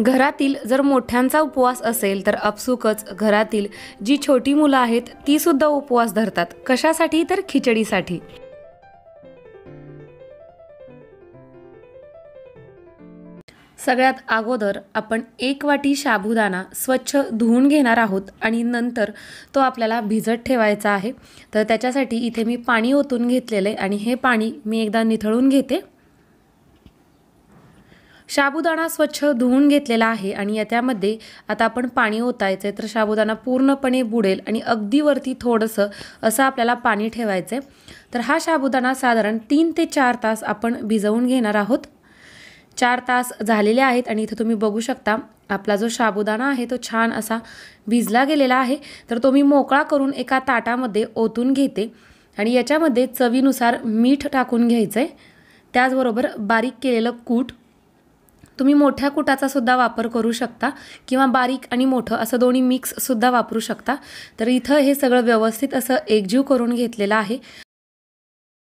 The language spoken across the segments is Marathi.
घरातील जर मोठ्यांचा उपवास असेल तर अपसुकच घरातील जी छोटी मुलं आहेत ती सुद्धा उपवास धरतात कशासाठी तर खिचडीसाठी सगळ्यात अगोदर आपण एक वाटी शाबुदाना स्वच्छ धुवून घेणार आहोत आणि नंतर तो आपल्याला भिजत ठेवायचा आहे तर त्याच्यासाठी इथे मी पाणी ओतून घेतलेलं आहे आणि हे पाणी मी एकदा निथळून घेते साबुदाणा स्वच्छ धुवून घेतलेला आहे आणि त्यामध्ये आता आपण पाणी ओतायचं आहे तर साबुदाणा पूर्णपणे बुडेल आणि अगदी वरती थोडंसं असं आपल्याला पाणी ठेवायचं आहे तर हा साबुदाणा साधारण तीन ते चार तास आपण भिजवून घेणार आहोत चार तास झालेले आहेत आणि इथं तुम्ही बघू शकता आपला जो साबुदाणा आहे तो छान असा भिजला गेलेला आहे तर तो मी मोकळा करून एका ताटामध्ये ओतून घेते आणि याच्यामध्ये चवीनुसार मीठ टाकून घ्यायचं आहे त्याचबरोबर बारीक केलेलं कूट तुम्ही मोठ्या कुटाचा सुद्धा वापर करू शकता किंवा बारीक आणि मोठं असं दोन्ही मिक्ससुद्धा वापरू शकता तर इथं हे सगळं व्यवस्थित असं एकजीव करून घेतलेलं आहे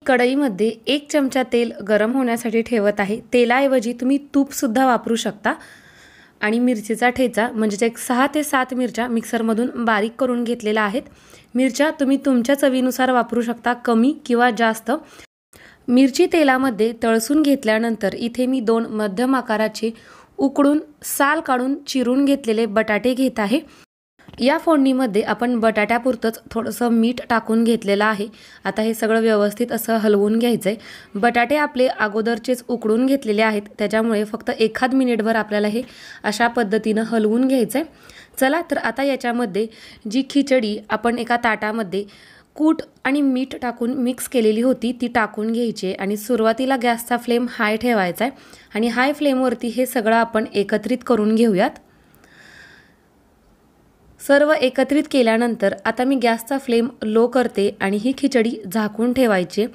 कढईमध्ये एक चमचा तेल गरम होण्यासाठी ठेवत आहे तेलाऐवजी तुम्ही तूपसुद्धा वापरू शकता आणि मिरचीचा ठेचा म्हणजेच एक सहा ते सात मिरच्या मिक्सरमधून बारीक करून घेतलेल्या आहेत मिरच्या तुम्ही तुमच्या चवीनुसार वापरू शकता कमी किंवा जास्त मिरची तेलामध्ये तळसून घेतल्यानंतर इथे मी दोन मध्यम आकाराचे उकडून साल काढून चिरून घेतलेले बटाटे घेत आहे या फोडणीमध्ये आपण बटाट्यापुरतंच थोडंसं मीठ टाकून घेतलेलं आहे आता हे सगळं व्यवस्थित असं हलवून घ्यायचं आहे बटाटे आपले अगोदरचेच उकडून घेतलेले आहेत त्याच्यामुळे फक्त एखाद मिनिटभर आपल्याला हे अशा पद्धतीनं हलवून घ्यायचं आहे चला तर आता याच्यामध्ये जी खिचडी आपण एका ताटामध्ये कूट आणि मीठ टाकून मिक्स केलेली होती ती टाकून घ्यायची आणि सुरुवातीला गॅसचा फ्लेम हाय ठेवायचा आहे आणि हाय फ्लेमवरती हे सगळं आपण एकत्रित करून घेऊयात सर्व एकत्रित केल्यानंतर आता मी गॅसचा फ्लेम लो करते आणि ही खिचडी झाकून ठेवायची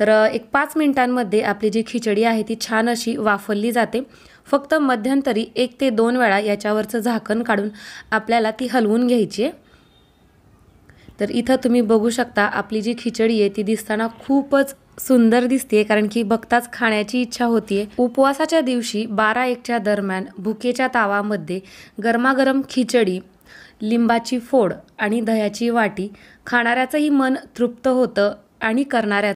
तर एक पाच मिनिटांमध्ये आपली जी खिचडी आहे ती छान अशी वाफरली जाते फक्त मध्यंतरी एक ते दोन वेळा याच्यावरचं झाकण काढून आपल्याला ती हलवून घ्यायची आहे तर इथं तुम्ही बघू शकता आपली जी खिचडी आहे ती दिसताना खूपच सुंदर दिसते कारण की बघताच खाण्याची इच्छा होतीये उपवासाच्या दिवशी बारा एकच्या दरम्यान भुकेच्या तावामध्ये गरमागरम खिचडी लिंबाची फोड आणि दह्याची वाटी खाणाऱ्याचंही मन तृप्त होतं आणि करणाऱ्या